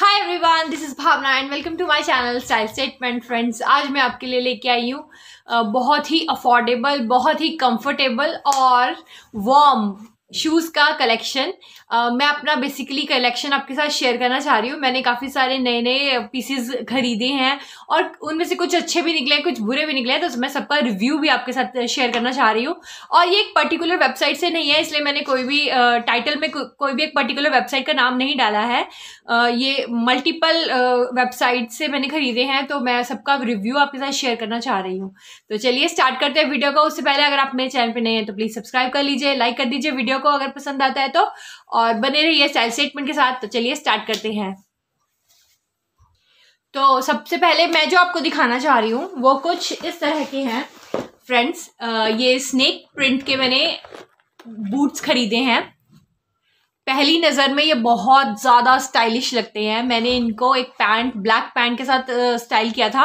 hi everyone this is Bhavna and welcome to my channel style statement friends आज मैं आपके लिए लेके आई हूँ बहुत ही अफोर्डेबल बहुत ही कंफर्टेबल और वार्म शूज़ का कलेक्शन uh, मैं अपना बेसिकली कलेक्शन आपके साथ शेयर करना चाह रही हूँ मैंने काफ़ी सारे नए नए पीसेस खरीदे हैं और उनमें से कुछ अच्छे भी निकले हैं कुछ बुरे भी निकले हैं तो मैं सबका रिव्यू भी आपके साथ शेयर करना चाह रही हूँ और ये एक पर्टिकुलर वेबसाइट से नहीं है इसलिए मैंने कोई भी uh, टाइटल में को, कोई भी एक पर्टिकुलर वेबसाइट का नाम नहीं डाला है uh, ये मल्टीपल वेबसाइट uh, से मैंने खरीदे हैं तो मैं सबका रिव्यू आपके साथ शेयर करना चाह रही हूँ तो चलिए स्टार्ट करते हैं वीडियो का उससे पहले अगर आप मेरे चैनल पर नहीं है तो प्लीज़ सब्सक्राइब कर लीजिए लाइक कर दीजिए वीडियो को अगर पसंद आता है तो और बने रहिए स्टाइल स्टेटमेंट के साथ तो चलिए स्टार्ट करते हैं तो सबसे पहले मैं जो आपको दिखाना चाह रही हूँ वो कुछ इस तरह के हैं फ्रेंड्स ये स्नेक प्रिंट के मैंने बूट्स खरीदे हैं पहली नज़र में ये बहुत ज़्यादा स्टाइलिश लगते हैं मैंने इनको एक पैंट ब्लैक पैंट के साथ स्टाइल किया था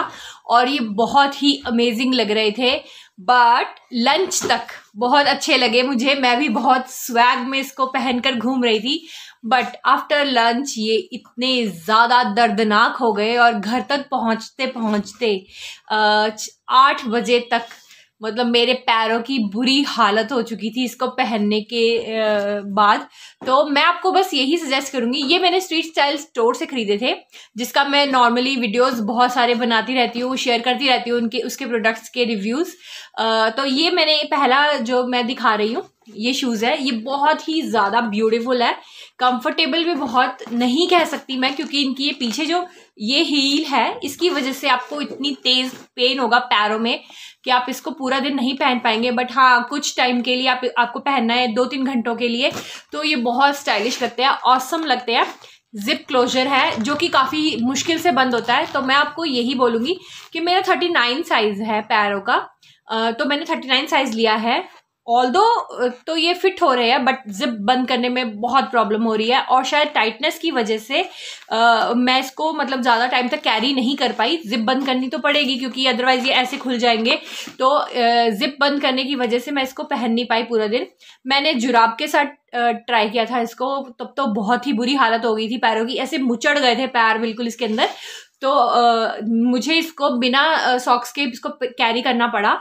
और ये बहुत ही अमेजिंग लग रहे थे बट लंच तक बहुत अच्छे लगे मुझे मैं भी बहुत स्वैग में इसको पहनकर घूम रही थी बट आफ्टर लंच ये इतने ज़्यादा दर्दनाक हो गए और घर तक पहुँचते पहुँचते आठ बजे तक मतलब मेरे पैरों की बुरी हालत हो चुकी थी इसको पहनने के बाद तो मैं आपको बस यही सजेस्ट करूँगी ये मैंने स्ट्रीट स्टाइल स्टोर से ख़रीदे थे जिसका मैं नॉर्मली वीडियोस बहुत सारे बनाती रहती हूँ शेयर करती रहती हूँ उनके उसके प्रोडक्ट्स के रिव्यूज़ तो ये मैंने पहला जो मैं दिखा रही हूँ ये शूज़ है ये बहुत ही ज़्यादा ब्यूटिफुल है कंफर्टेबल भी बहुत नहीं कह सकती मैं क्योंकि इनकी ये पीछे जो ये हील है इसकी वजह से आपको इतनी तेज पेन होगा पैरों में कि आप इसको पूरा दिन नहीं पहन पाएंगे बट हाँ कुछ टाइम के लिए आप आपको पहनना है दो तीन घंटों के लिए तो ये बहुत स्टाइलिश लगते हैं औसम लगते हैं जिप क्लोजर है जो कि काफ़ी मुश्किल से बंद होता है तो मैं आपको यही बोलूँगी कि मेरा थर्टी नाइन साइज़ है पैरों का तो मैंने थर्टी नाइन साइज़ लिया है ऑल दो uh, तो ये फिट हो रहे हैं बट जिप बंद करने में बहुत प्रॉब्लम हो रही है और शायद टाइटनेस की वजह से आ, uh, मैं इसको मतलब ज़्यादा टाइम तक कैरी नहीं कर पाई जिप बंद करनी तो पड़ेगी क्योंकि अदरवाइज़ ये ऐसे खुल जाएंगे तो जिप uh, बंद करने की वजह से मैं इसको पहन नहीं पाई पूरा दिन मैंने जुराब के साथ ट्राई किया था इसको तब तो बहुत ही बुरी हालत हो गई थी पैरों की ऐसे मुचड़ गए थे पैर बिल्कुल इसके अंदर तो आ, मुझे इसको बिना सॉक्स के इसको कैरी करना पड़ा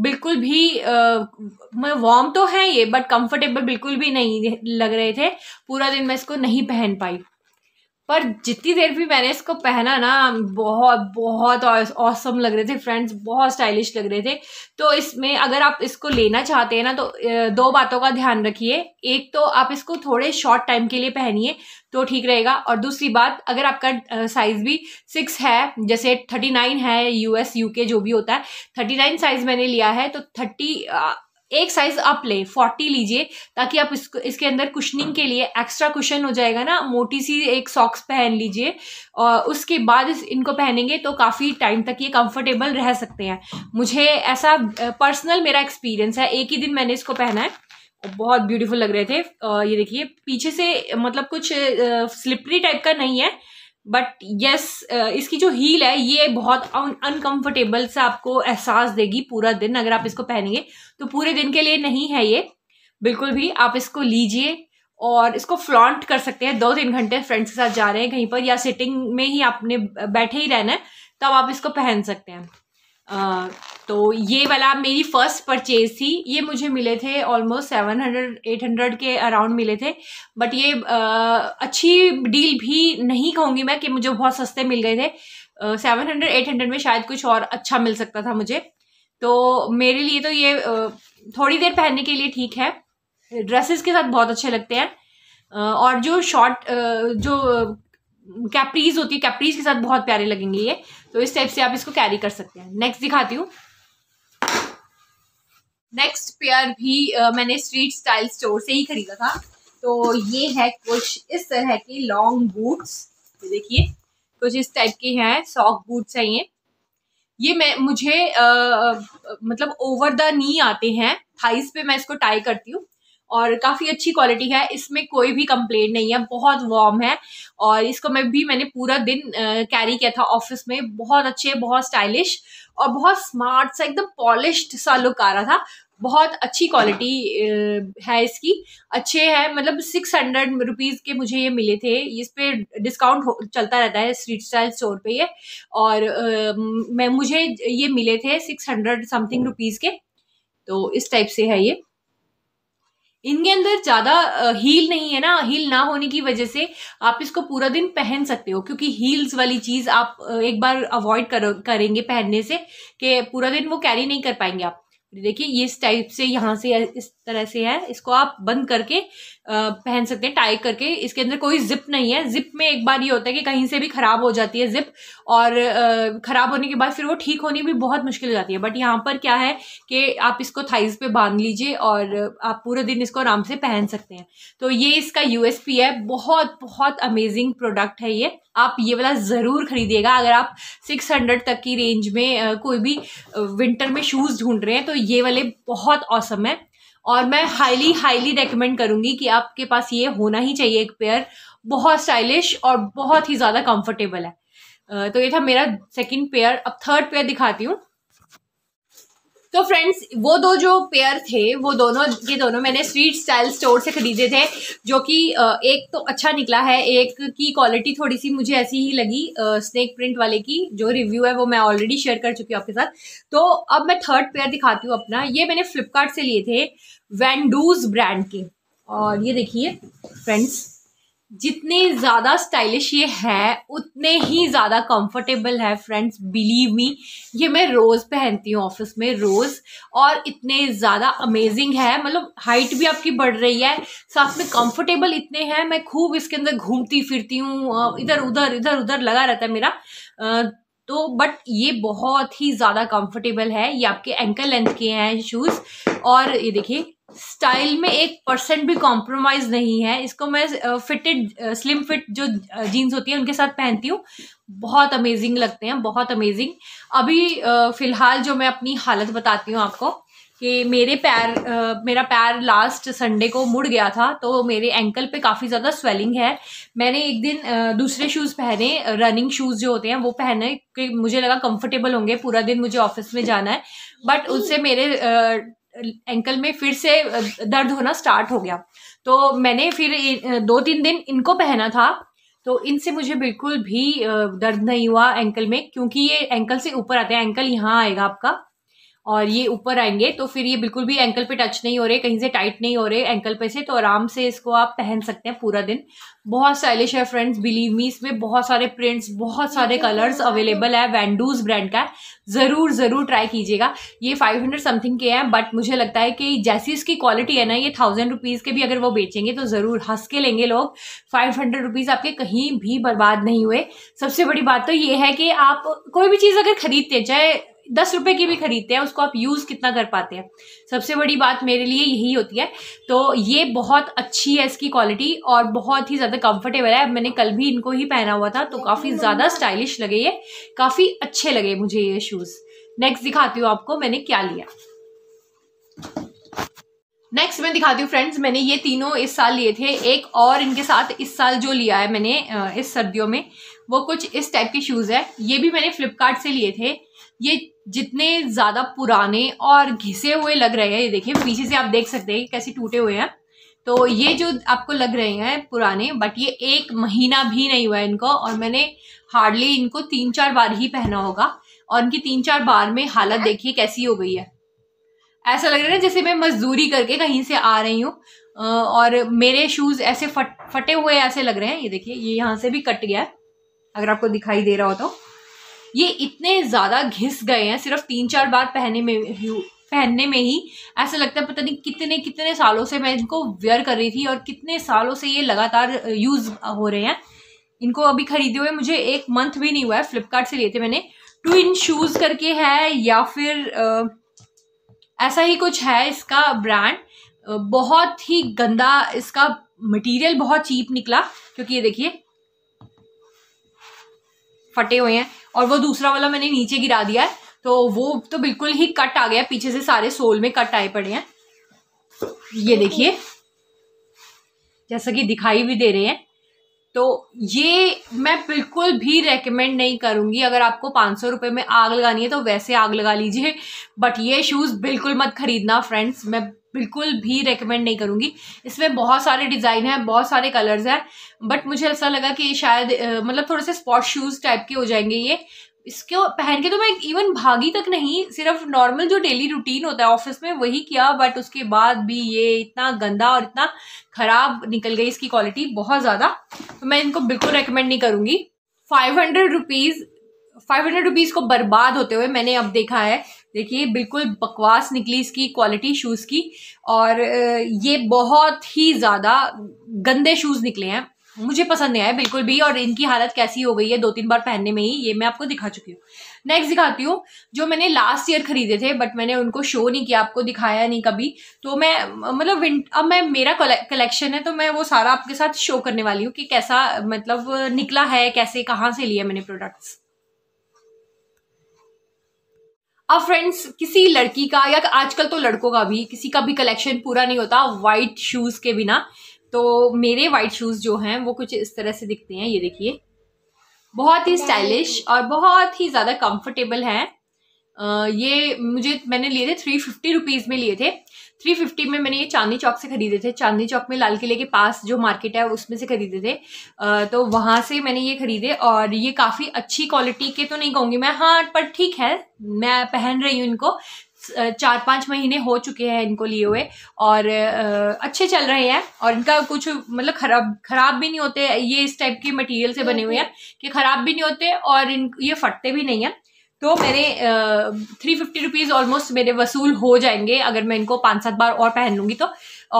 बिल्कुल भी मैं मतलब वार्म तो है ये बट कंफर्टेबल बिल्कुल भी नहीं लग रहे थे पूरा दिन मैं इसको नहीं पहन पाई पर जितनी देर भी मैंने इसको पहना ना बहुत बहुत औसम लग रहे थे फ्रेंड्स बहुत स्टाइलिश लग रहे थे तो इसमें अगर आप इसको लेना चाहते हैं ना तो दो बातों का ध्यान रखिए एक तो आप इसको थोड़े शॉर्ट टाइम के लिए पहनिए तो ठीक रहेगा और दूसरी बात अगर आपका साइज भी सिक्स है जैसे थर्टी नाइन है यूएस यूके जो भी होता है थर्टी नाइन साइज मैंने लिया है तो थर्टी एक साइज आप ले फोर्टी लीजिए ताकि आप इसको इसके अंदर कुशनिंग के लिए एक्स्ट्रा कुशन हो जाएगा ना मोटी सी एक सॉक्स पहन लीजिए और उसके बाद इनको पहनेंगे तो काफ़ी टाइम तक ये कंफर्टेबल रह सकते हैं मुझे ऐसा पर्सनल मेरा एक्सपीरियंस है एक ही दिन मैंने इसको पहना है बहुत ब्यूटीफुल लग रहे थे ये देखिए पीछे से मतलब कुछ स्लिपरी टाइप का नहीं है बट यस yes, uh, इसकी जो हील है ये बहुत अनकंफर्टेबल सा आपको एहसास देगी पूरा दिन अगर आप इसको पहनेंगे तो पूरे दिन के लिए नहीं है ये बिल्कुल भी आप इसको लीजिए और इसको फ्लॉन्ट कर सकते हैं दो तीन घंटे फ्रेंड्स के साथ जा रहे हैं कहीं पर या सिटिंग में ही आपने बैठे ही रहना है तब तो आप इसको पहन सकते हैं तो ये वाला मेरी फर्स्ट परचेज थी ये मुझे मिले थे almost seven hundred eight hundred के अराउंड मिले थे बट ये आ, अच्छी डील भी नहीं कहूँगी मैं कि मुझे बहुत सस्ते मिल गए थे सेवन हंड्रेड एट हंड्रेड में शायद कुछ और अच्छा मिल सकता था मुझे तो मेरे लिए तो ये आ, थोड़ी देर पहनने के लिए ठीक है ड्रेसेस के साथ बहुत अच्छे लगते हैं और जो शॉर्ट जो कैप्रीज होती है कैप्रीज के साथ बहुत प्यारे लगेंगे ये तो इस टाइप से आप इसको कैरी कर सकते हैं नेक्स्ट दिखाती हूँ नेक्स्ट पेयर भी आ, मैंने स्ट्रीट स्टाइल स्टोर से ही खरीदा था तो ये है कुछ इस तरह के लॉन्ग बूट्स देखिए कुछ इस टाइप के हैं सॉक बूट्स हैं ये ये मैं मुझे आ, मतलब ओवर द नी आते हैं थाइस पे मैं इसको टाई करती हूँ और काफ़ी अच्छी क्वालिटी है इसमें कोई भी कंप्लेंट नहीं है बहुत वार्म है और इसको मैं भी मैंने पूरा दिन कैरी किया था ऑफिस में बहुत अच्छे बहुत स्टाइलिश और बहुत स्मार्ट सा एकदम पॉलिश्ड सा लुक आ रहा था बहुत अच्छी क्वालिटी है इसकी अच्छे है मतलब सिक्स हंड्रेड रुपीज़ के मुझे ये मिले थे इस पर डिस्काउंट चलता रहता है स्ट्रीट स्टाइल स्टोर पे ये और मैं मुझे ये मिले थे सिक्स हंड्रेड समथिंग रुपीज़ के तो इस टाइप से है ये इनके अंदर ज्यादा हील नहीं है ना हील ना होने की वजह से आप इसको पूरा दिन पहन सकते हो क्योंकि हील्स वाली चीज आप एक बार अवॉइड करेंगे पहनने से कि पूरा दिन वो कैरी नहीं कर पाएंगे आप देखिए ये इस टाइप से यहाँ से इस तरह से है इसको आप बंद करके पहन सकते हैं टाई करके इसके अंदर कोई जिप नहीं है जिप में एक बार ये होता है कि कहीं से भी ख़राब हो जाती है जिप और ख़राब होने के बाद फिर वो ठीक होनी भी बहुत मुश्किल हो जाती है बट यहाँ पर क्या है कि आप इसको थाइज पे बांध लीजिए और आप पूरे दिन इसको आराम से पहन सकते हैं तो ये इसका यू है बहुत बहुत अमेजिंग प्रोडक्ट है ये आप ये वाला ज़रूर खरीदिएगा अगर आप सिक्स तक की रेंज में कोई भी विंटर में शूज़ ढूंढ रहे हैं तो ये वाले बहुत औसम है और मैं हाईली हाईली रेकमेंड करूंगी कि आपके पास ये होना ही चाहिए एक पेयर बहुत स्टाइलिश और बहुत ही ज़्यादा कंफर्टेबल है तो ये था मेरा सेकंड पेयर अब थर्ड पेयर दिखाती हूँ तो फ्रेंड्स वो दो जो पेयर थे वो दोनों ये दोनों मैंने स्वीट स्टाइल स्टोर से खरीदे थे जो कि एक तो अच्छा निकला है एक की क्वालिटी थोड़ी सी मुझे ऐसी ही लगी स्नेक प्रिंट वाले की जो रिव्यू है वो मैं ऑलरेडी शेयर कर चुकी हूँ आपके साथ तो अब मैं थर्ड पेयर दिखाती हूँ अपना ये मैंने फ्लिपकार्ट से लिए थे वैंडूज ब्रांड के और ये देखिए फ्रेंड्स जितने ज़्यादा स्टाइलिश ये है उतने ही ज़्यादा कंफर्टेबल है फ्रेंड्स बिलीव मी ये मैं रोज़ पहनती हूँ ऑफिस में रोज़ और इतने ज़्यादा अमेजिंग है मतलब हाइट भी आपकी बढ़ रही है साथ में कंफर्टेबल इतने हैं मैं खूब इसके अंदर घूमती फिरती हूँ इधर उधर इधर उधर लगा रहता है मेरा तो बट ये बहुत ही ज़्यादा कम्फर्टेबल है ये आपके एंकल लेंथ के हैं शूज़ और ये देखिए स्टाइल में एक परसेंट भी कॉम्प्रोमाइज नहीं है इसको मैं फिटेड स्लिम फिट जो जीन्स होती है उनके साथ पहनती हूँ बहुत अमेजिंग लगते हैं बहुत अमेजिंग अभी फ़िलहाल जो मैं अपनी हालत बताती हूँ आपको कि मेरे पैर आ, मेरा पैर लास्ट संडे को मुड़ गया था तो मेरे एंकल पे काफ़ी ज़्यादा स्वेलिंग है मैंने एक दिन आ, दूसरे शूज़ पहने रनिंग शूज़ जो होते हैं वो पहने कि मुझे लगा कंफर्टेबल होंगे पूरा दिन मुझे ऑफिस में जाना है बट उससे मेरे आ, एंकल में फिर से दर्द होना स्टार्ट हो गया तो मैंने फिर दो तीन दिन इनको पहना था तो इनसे मुझे बिल्कुल भी दर्द नहीं हुआ एंकल में क्योंकि ये एंकल से ऊपर आते हैं एंकल यहाँ आएगा आपका और ये ऊपर आएंगे तो फिर ये बिल्कुल भी एंकल पे टच नहीं हो रहे कहीं से टाइट नहीं हो रहे एंकल पे से तो आराम से इसको आप पहन सकते हैं पूरा दिन बहुत स्टाइलिश है फ्रेंड्स बिलीव मी इसमें बहुत सारे प्रिंट्स बहुत सारे कलर्स अवेलेबल है वैंडूज ब्रांड का ज़रूर ज़रूर ट्राई कीजिएगा ये फाइव हंड्रेड समथिंग के हैं बट मुझे लगता है कि जैसी इसकी क्वालिटी है ना ये थाउजेंड रुपीज़ के भी अगर वो बेचेंगे तो ज़रूर हंस के लेंगे लोग फाइव हंड्रेड रुपीज़ आपके कहीं भी बर्बाद नहीं हुए सबसे बड़ी बात तो ये है कि आप कोई भी चीज़ अगर खरीदते हैं चाहे दस रुपए की भी खरीदते हैं उसको आप यूज कितना कर पाते हैं सबसे बड़ी बात मेरे लिए यही होती है तो ये बहुत अच्छी है इसकी क्वालिटी और बहुत ही ज्यादा कंफर्टेबल है मैंने कल भी इनको ही पहना हुआ था तो काफी तो ज्यादा स्टाइलिश लगे ये काफी अच्छे लगे मुझे ये शूज नेक्स्ट दिखाती हूँ आपको मैंने क्या लिया नेक्स्ट मैं दिखाती हूँ फ्रेंड्स मैंने ये तीनों इस साल लिए थे एक और इनके साथ इस साल जो लिया है मैंने इस सर्दियों में वो कुछ इस टाइप के शूज़ है ये भी मैंने फ्लिपकार्ट से लिए थे ये जितने ज़्यादा पुराने और घिसे हुए लग रहे हैं ये देखिए पीछे से आप देख सकते हैं कैसे टूटे हुए हैं तो ये जो आपको लग रहे हैं पुराने बट ये एक महीना भी नहीं हुआ है इनको और मैंने हार्डली इनको तीन चार बार ही पहना होगा और इनकी तीन चार बार में हालत देखिए कैसी हो गई है ऐसा लग रहा है जैसे मैं मजदूरी करके कहीं से आ रही हूँ और मेरे शूज ऐसे फट फटे हुए ऐसे लग रहे हैं ये देखिए ये यहाँ से भी कट गया है अगर आपको दिखाई दे रहा हो तो ये इतने ज़्यादा घिस गए हैं सिर्फ तीन चार बार पहने में पहनने में ही ऐसा लगता है पता नहीं कितने कितने सालों से मैं इनको वेयर कर रही थी और कितने सालों से ये लगातार यूज़ हो रहे हैं इनको अभी खरीदे हुए मुझे एक मंथ भी नहीं हुआ है फ्लिपकार्ट से लिए थे मैंने टू इन शूज़ करके है या फिर आ, ऐसा ही कुछ है इसका ब्रांड बहुत ही गंदा इसका मटेरियल बहुत चीप निकला क्योंकि ये देखिए फटे हुए हैं और वो दूसरा वाला मैंने नीचे गिरा दिया है तो वो तो बिल्कुल ही कट आ गया पीछे से सारे सोल में कट आए पड़े हैं ये देखिए जैसा कि दिखाई भी दे रहे हैं तो ये मैं बिल्कुल भी रेकमेंड नहीं करूँगी अगर आपको पाँच सौ रुपये में आग लगानी है तो वैसे आग लगा लीजिए बट ये शूज़ बिल्कुल मत खरीदना फ्रेंड्स मैं बिल्कुल भी रेकमेंड नहीं करूँगी इसमें बहुत सारे डिज़ाइन हैं बहुत सारे कलर्स हैं बट मुझे ऐसा लगा कि शायद मतलब थोड़े से स्पॉट शूज़ टाइप के हो जाएंगे ये इसको पहन के तो मैं इवन भागी तक नहीं सिर्फ नॉर्मल जो डेली रूटीन होता है ऑफिस में वही किया बट उसके बाद भी ये इतना गंदा और इतना ख़राब निकल गई इसकी क्वालिटी बहुत ज़्यादा तो मैं इनको बिल्कुल रेकमेंड नहीं करूँगी five hundred rupees five hundred rupees को बर्बाद होते हुए मैंने अब देखा है देखिए बिल्कुल बकवास निकली इसकी क्वालिटी शूज़ की और ये बहुत ही ज़्यादा गंदे शूज़ निकले हैं मुझे पसंद नहीं आया बिल्कुल भी और इनकी हालत कैसी हो गई है दो तीन बार पहनने में ही ये मैं आपको दिखा चुकी हूँ नेक्स्ट दिखाती हूँ जो मैंने लास्ट ईयर खरीदे थे बट मैंने उनको शो नहीं किया आपको दिखाया नहीं कभी तो मैं मतलब विंट अब मैं मेरा कलेक्शन है तो मैं वो सारा आपके साथ शो करने वाली हूँ कि कैसा मतलब निकला है कैसे कहाँ से लिया मैंने प्रोडक्ट्स अब फ्रेंड्स किसी लड़की का या आजकल तो लड़कों का भी किसी का भी कलेक्शन पूरा नहीं होता वाइट शूज के बिना तो मेरे वाइट शूज़ जो हैं वो कुछ इस तरह से दिखते हैं ये देखिए बहुत ही स्टाइलिश और बहुत ही ज़्यादा कंफर्टेबल है ये मुझे मैंने लिए थे थ्री फिफ्टी रुपीज़ में लिए थे थ्री फिफ्टी में मैंने ये चांदनी चौक से खरीदे थे चांदनी चौक में लाल किले के पास जो मार्केट है उसमें से खरीदे थे आ, तो वहाँ से मैंने ये खरीदे और ये काफ़ी अच्छी क्वालिटी के तो नहीं कहूँगी मैं हाँ पर ठीक है मैं पहन रही हूँ इनको चार पाँच महीने हो चुके हैं इनको लिए हुए और अच्छे चल रहे हैं और इनका कुछ मतलब खराब खराब भी नहीं होते ये इस टाइप के मटेरियल से बने हुए हैं कि खराब भी नहीं होते और इन ये फटते भी नहीं हैं तो मेरे थ्री फिफ्टी रुपीज़ ऑलमोस्ट मेरे वसूल हो जाएंगे अगर मैं इनको पाँच सात बार और पहन लूँगी तो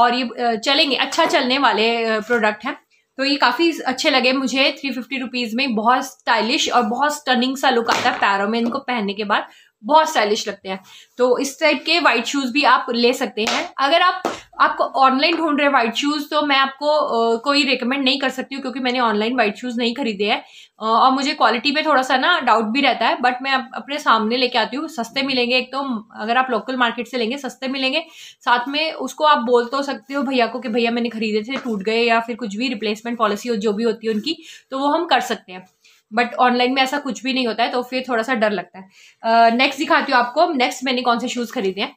और ये चलेंगे अच्छा चलने वाले प्रोडक्ट हैं तो ये काफ़ी अच्छे लगे मुझे थ्री फिफ्टी रुपीज़ में बहुत स्टाइलिश और बहुत स्टनिंग सा लुक आता है पैरों में इनको पहनने के बाद बहुत स्टाइलिश लगते हैं तो इस टाइप के वाइट शूज भी आप ले सकते हैं अगर आप आपको ऑनलाइन ढूंढ रहे हैं वाइट शूज तो मैं आपको आ, कोई रिकमेंड नहीं कर सकती हूँ क्योंकि मैंने ऑनलाइन वाइट शूज नहीं खरीदे हैं और मुझे क्वालिटी पे थोड़ा सा ना डाउट भी रहता है बट मैं अपने सामने लेके आती हूँ सस्ते मिलेंगे एक तो अगर आप लोकल मार्केट से लेंगे सस्ते मिलेंगे साथ में उसको आप बोल तो सकते हो भैया को कि भैया मैंने खरीदे थे टूट गए या फिर कुछ भी रिप्लेसमेंट पॉलिसी हो जो भी होती है उनकी तो वो हम कर सकते हैं बट ऑनलाइन में ऐसा कुछ भी नहीं होता है तो फिर थोड़ा सा डर लगता है नेक्स्ट uh, दिखाती हूँ आपको नेक्स्ट मैंने कौन से शूज़ खरीदे हैं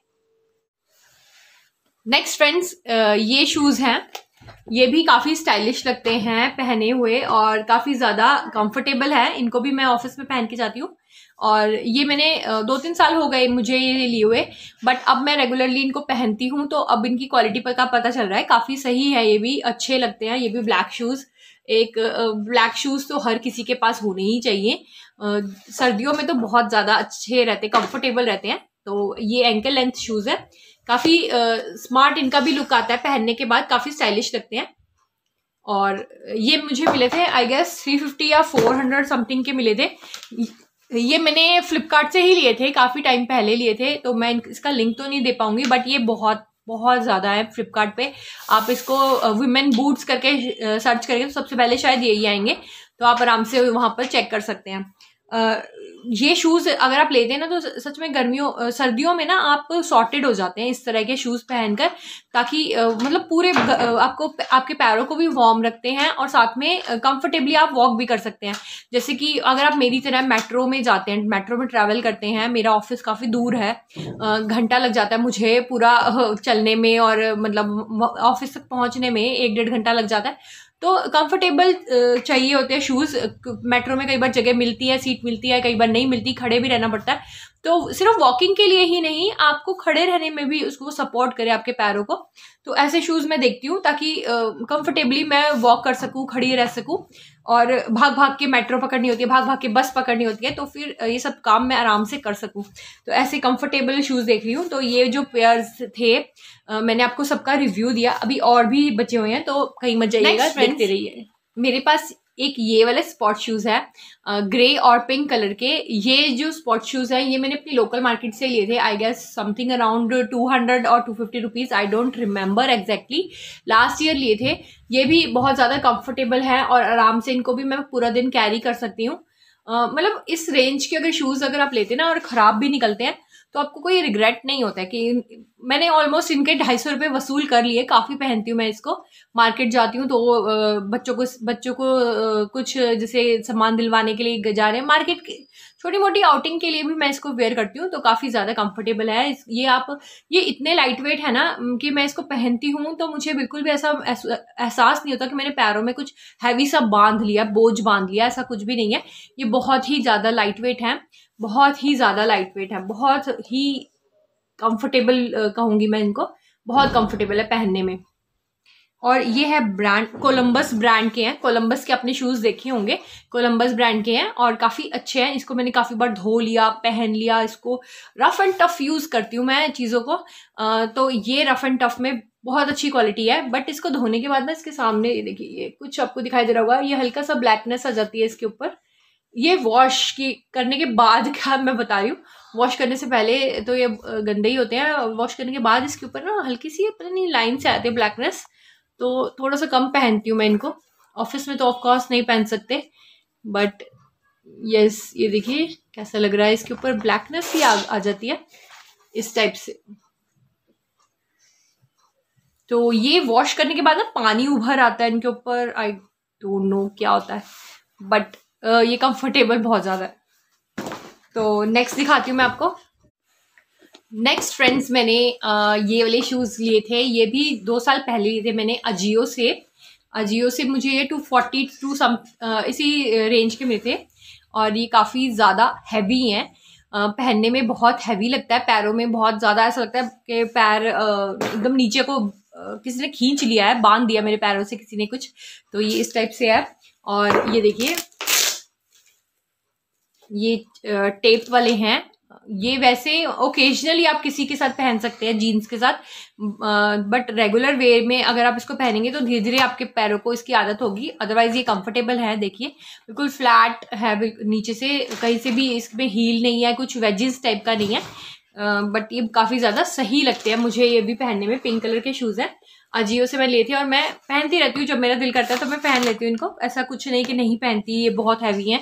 नेक्स्ट फ्रेंड्स uh, ये शूज़ हैं ये भी काफ़ी स्टाइलिश लगते हैं पहने हुए और काफ़ी ज़्यादा कंफर्टेबल है इनको भी मैं ऑफिस में पहन के जाती हूँ और ये मैंने uh, दो तीन साल हो गए मुझे ये लिए हुए बट अब मैं रेगुलरली इनको पहनती हूँ तो अब इनकी क्वालिटी पर का पता चल रहा है काफ़ी सही है ये भी अच्छे लगते हैं ये भी ब्लैक शूज़ एक ब्लैक शूज़ तो हर किसी के पास होने ही चाहिए सर्दियों में तो बहुत ज़्यादा अच्छे रहते कंफर्टेबल रहते हैं तो ये एंकल लेंथ शूज़ है काफ़ी स्मार्ट इनका भी लुक आता है पहनने के बाद काफ़ी स्टाइलिश लगते हैं और ये मुझे मिले थे आई गेस थ्री फिफ्टी या फोर हंड्रेड समथिंग के मिले थे ये मैंने फ्लिपकार्ट से ही लिए थे काफ़ी टाइम पहले लिए थे तो मैं इसका लिंक तो नहीं दे पाऊंगी बट ये बहुत बहुत ज़्यादा है फ्लिपकार्ट पे आप इसको वुमेन बूट्स करके सर्च करेंगे तो सबसे पहले शायद यही आएंगे तो आप आराम से वहाँ पर चेक कर सकते हैं ये शूज़ अगर आप लेते हैं ना तो सच में गर्मियों सर्दियों में ना आप सॉर्टेड हो जाते हैं इस तरह के शूज़ पहनकर ताकि मतलब पूरे आपको आपके पैरों को भी वार्म रखते हैं और साथ में कंफर्टेबली आप वॉक भी कर सकते हैं जैसे कि अगर आप मेरी तरह मेट्रो में जाते हैं मेट्रो में ट्रैवल करते हैं मेरा ऑफिस काफ़ी दूर है घंटा लग जाता है मुझे पूरा चलने में और मतलब ऑफिस तक पहुँचने में एक डेढ़ घंटा लग जाता है तो कंफर्टेबल uh, चाहिए होते हैं शूज़ मेट्रो uh, में कई बार जगह मिलती है सीट मिलती है कई बार नहीं मिलती खड़े भी रहना पड़ता है तो सिर्फ वॉकिंग के लिए ही नहीं आपको खड़े रहने में भी उसको सपोर्ट करे आपके पैरों को तो ऐसे शूज़ मैं देखती हूँ ताकि कंफर्टेबली मैं वॉक कर सकूँ खड़ी रह सकूँ और भाग भाग के मेट्रो पकड़नी होती है भाग भाग के बस पकड़नी होती है तो फिर ये सब काम मैं आराम से कर सकूँ तो ऐसे कंफर्टेबल शूज़ देख रही हूँ तो ये जो पेयर्स थे मैंने आपको सबका रिव्यू दिया अभी और भी बचे हुए हैं तो कहीं मत जाइएगा देखते रहिए मेरे पास एक ये वाले स्पॉट शूज़ है ग्रे और पिंक कलर के ये जो स्पॉट शूज़ है ये मैंने अपनी लोकल मार्केट से लिए थे I guess something around two hundred और two fifty rupees I don't remember exactly last year लिए थे ये भी बहुत ज़्यादा कंफर्टेबल है और आराम से इनको भी मैं पूरा दिन कैरी कर सकती हूँ मतलब इस रेंज के अगर शूज़ अगर आप लेते ना और ख़राब भी निकलते हैं तो आपको कोई रिग्रेट नहीं होता है कि मैंने ऑलमोस्ट इनके ढाई सौ रुपये वसूल कर लिए काफ़ी पहनती हूँ मैं इसको मार्केट जाती हूँ तो बच्चों को बच्चों को कुछ जैसे सामान दिलवाने के लिए जा रहे हैं मार्केट की छोटी मोटी आउटिंग के लिए भी मैं इसको वेयर करती हूँ तो काफ़ी ज़्यादा कंफर्टेबल है ये आप ये इतने लाइट वेट है ना कि मैं इसको पहनती हूँ तो मुझे बिल्कुल भी ऐसा एहसास नहीं होता कि मैंने पैरों में कुछ हैवी सा बांध लिया बोझ बांध लिया ऐसा कुछ भी नहीं है ये बहुत ही ज़्यादा लाइट वेट है बहुत ही ज़्यादा लाइट वेट है बहुत ही कंफर्टेबल कहूँगी मैं इनको बहुत कंफर्टेबल है पहनने में और ये है ब्रांड कोलंबस ब्रांड के हैं कोलंबस के अपने शूज़ देखे होंगे कोलंबस ब्रांड के हैं और काफ़ी अच्छे हैं इसको मैंने काफ़ी बार धो लिया पहन लिया इसको रफ़ एंड टफ़ यूज़ करती हूँ मैं चीज़ों को आ, तो ये रफ़ एंड टफ़ में बहुत अच्छी क्वालिटी है बट इसको धोने के बाद ना इसके सामने देखिए ये कुछ आपको दिखाई दे रहा होगा ये हल्का सा ब्लैकनेस आ जाती है इसके ऊपर ये वॉश की करने के बाद क्या मैं बता रही हूँ वॉश करने से पहले तो ये गंदे ही होते हैं वॉश करने के बाद इसके ऊपर ना हल्की सी पता नहीं लाइन से आती है ब्लैकनेस तो थोड़ा सा कम पहनती हूँ मैं इनको ऑफिस में तो ऑफकोर्स नहीं पहन सकते बट यस ये देखिए कैसा लग रहा है इसके ऊपर ब्लैकनेस ही आ, आ जाती है इस टाइप से तो ये वॉश करने के बाद ना पानी उभर आता है इनके ऊपर आई डोंट नो क्या होता है बट ये कंफर्टेबल बहुत ज़्यादा है तो नेक्स्ट दिखाती हूँ मैं आपको नेक्स्ट फ्रेंड्स मैंने ये वाले शूज़ लिए थे ये भी दो साल पहले लिए थे मैंने अजियो से अजियो से मुझे ये टू फोर्टी टू सम इसी रेंज के मिले थे और ये काफ़ी ज़्यादा हैवी हैं पहनने में बहुत हैवी लगता है पैरों में बहुत ज़्यादा ऐसा लगता है कि पैर एकदम नीचे को किसी ने खींच लिया है बांध दिया मेरे पैरों से किसी ने कुछ तो ये इस टाइप से है और ये देखिए ये टेप वाले हैं ये वैसे ओकेजनली आप किसी के साथ पहन सकते हैं जीन्स के साथ बट रेगुलर वेयर में अगर आप इसको पहनेंगे तो धीरे धीरे आपके पैरों को इसकी आदत होगी अदरवाइज ये कंफर्टेबल है देखिए बिल्कुल फ्लैट है नीचे से कहीं से भी इसमें हील नहीं है कुछ वेजिस टाइप का नहीं है बट ये काफ़ी ज़्यादा सही लगते हैं मुझे ये भी पहनने में पिंक कलर के शूज़ हैं अजियो से मैं लेती हूँ और मैं पहनती रहती हूँ जब मेरा दिल करता है तो मैं पहन लेती हूँ इनको ऐसा कुछ नहीं कि नहीं पहनती ये बहुत हैवी हैं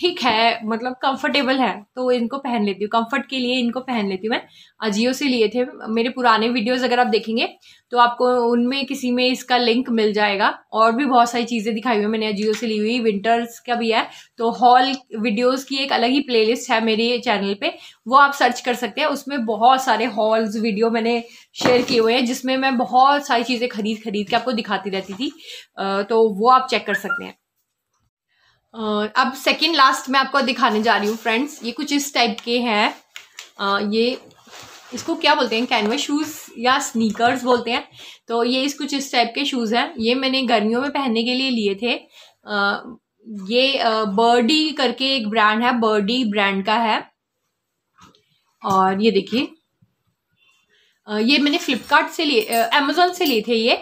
ठीक है मतलब कंफर्टेबल है तो इनको पहन लेती हूँ कंफर्ट के लिए इनको पहन लेती हूँ मैं अजियो से लिए थे मेरे पुराने वीडियोस अगर आप देखेंगे तो आपको उनमें किसी में इसका लिंक मिल जाएगा और भी बहुत सारी चीज़ें दिखाई हुई है मैंने अजियो से ली हुई विंटर्स का भी है तो हॉल वीडियोज़ की एक अलग ही प्लेलिस्ट है मेरे चैनल पर वो आप सर्च कर सकते हैं उसमें बहुत सारे हॉल्स वीडियो मैंने शेयर किए हुए हैं जिसमें मैं बहुत सारी चीज़ें खरीद खरीद के आपको दिखाती रहती थी तो वो आप चेक कर सकते हैं अब सेकेंड लास्ट मैं आपको दिखाने जा रही हूँ फ्रेंड्स ये कुछ इस टाइप के हैं ये इसको क्या बोलते हैं कैनवस शूज़ या स्नीकर्स बोलते हैं तो ये इस कुछ इस टाइप के शूज़ हैं ये मैंने गर्मियों में पहनने के लिए लिए थे आ, ये बर्डी करके एक ब्रांड है बर्डी ब्रांड का है और ये देखिए ये मैंने फ्लिपकार्ट से लिए अमेजोन से लिए थे ये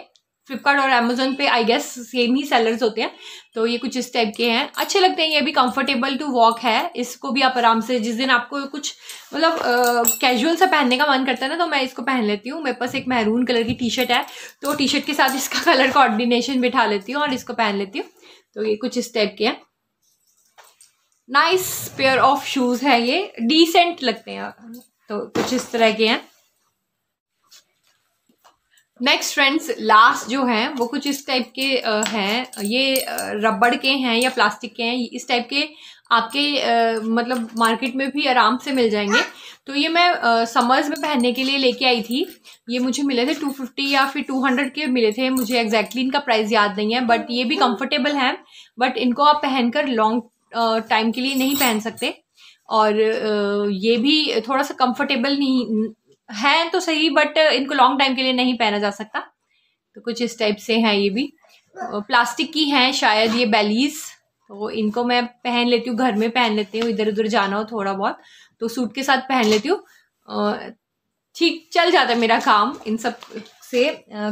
फ्लिपकार्ट और अमेजोन पे आई गेस सेम ही सेलर्स होते हैं तो ये कुछ इस टाइप के हैं अच्छे लगते हैं ये भी कंफर्टेबल टू वॉक है इसको भी आप आराम से जिस दिन आपको कुछ मतलब कैजुअल सा पहनने का मन करता है ना तो मैं इसको पहन लेती हूँ मेरे पास एक मेहरून कलर की टी शर्ट है तो टी शर्ट के साथ इसका कलर कॉर्डिनेशन बिठा लेती हूँ और इसको पहन लेती हूँ तो ये कुछ इस टाइप के हैं नाइस पेयर ऑफ शूज़ है ये डिसेंट लगते हैं तो कुछ इस तरह के हैं नेक्स्ट फ्रेंड्स लास्ट जो है वो कुछ इस टाइप के हैं ये रबड़ के हैं या प्लास्टिक के हैं इस टाइप के आपके आ, मतलब मार्केट में भी आराम से मिल जाएंगे तो ये मैं समर्स में पहनने के लिए लेके आई थी ये मुझे मिले थे 250 या फिर 200 के मिले थे मुझे एग्जैक्टली exactly इनका प्राइस याद नहीं है बट ये भी कंफर्टेबल हैं बट इनको आप पहनकर लॉन्ग टाइम के लिए नहीं पहन सकते और ये भी थोड़ा सा कंफर्टेबल नहीं हैं तो सही बट इनको लॉन्ग टाइम के लिए नहीं पहना जा सकता तो कुछ इस टाइप से हैं ये भी प्लास्टिक की हैं शायद ये बेलीस तो इनको मैं पहन लेती हूँ घर में पहन लेती हूँ इधर उधर जाना हो थोड़ा बहुत तो सूट के साथ पहन लेती हूँ ठीक चल जाता है मेरा काम इन सब से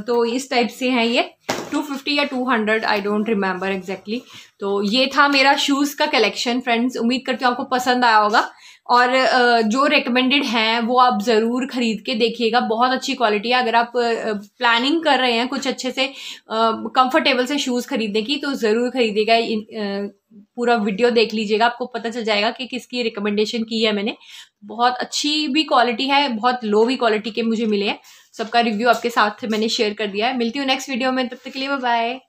तो इस टाइप से हैं ये 250 या 200 आई डोंट रिमेम्बर एग्जैक्टली तो ये था मेरा शूज़ का कलेक्शन फ्रेंड्स उम्मीद करती हूँ आपको पसंद आया होगा और जो रिकमेंडेड हैं वो आप ज़रूर ख़रीद के देखिएगा बहुत अच्छी क्वालिटी है अगर आप प्लानिंग कर रहे हैं कुछ अच्छे से कंफर्टेबल से शूज़ खरीदने की तो ज़रूर खरीदेगा पूरा वीडियो देख लीजिएगा आपको पता चल जाएगा कि किसकी रिकमेंडेशन की है मैंने बहुत अच्छी भी क्वालिटी है बहुत लो भी क्वालिटी के मुझे मिले हैं सबका रिव्यू आपके साथ मैंने शेयर कर दिया है मिलती हूँ नेक्स्ट वीडियो में तब तक के लिए बाय